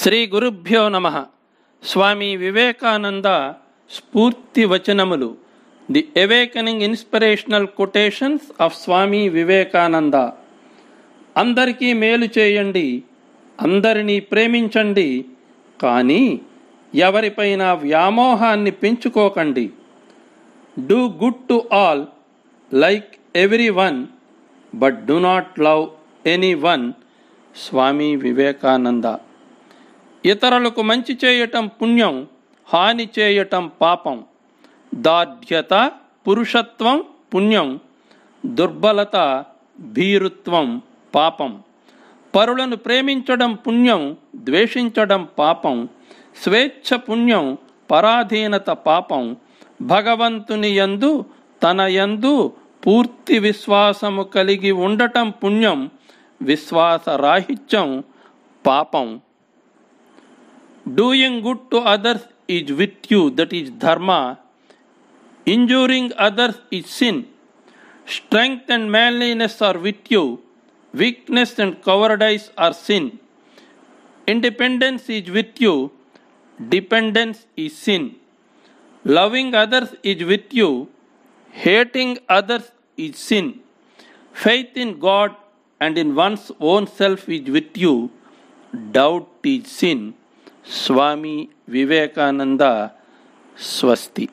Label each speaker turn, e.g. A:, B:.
A: శ్రీ గురుభ్యో నమ స్వామి వివేకానంద స్ఫూర్తి వచనములు the awakening inspirational quotations of Swami Vivekananda అందరికీ మేలు చేయండి అందరినీ ప్రేమించండి కానీ ఎవరిపైన వ్యామోహాన్ని పెంచుకోకండి do good to all like everyone but do not love anyone Swami Vivekananda ఇతరులకు మంచి చేయటం పుణ్యం హాని చేయటం పాపం దార్ఢ్యత పురుషత్వం పుణ్యం దుర్బలత భీరుత్వం పాపం పరులను ప్రేమించడం పుణ్యం ద్వేషించడం పాపం స్వేచ్ఛ పుణ్యం పరాధీనత పాపం భగవంతుని యందు తన యందు పూర్తి విశ్వాసము కలిగి ఉండటం పుణ్యం విశ్వాసరాహిత్యం పాపం Doing good to others is virtue, that is dharma. Injuring others is sin. Strength and manliness are virtue. Weakness and cowardice are sin. Independence is virtue. Dependence is sin. Loving others is virtue. Hating others is sin. Faith in God and in one's own self is virtue. Doubt is sin. स्वामी विवेकानंद स्वस्ति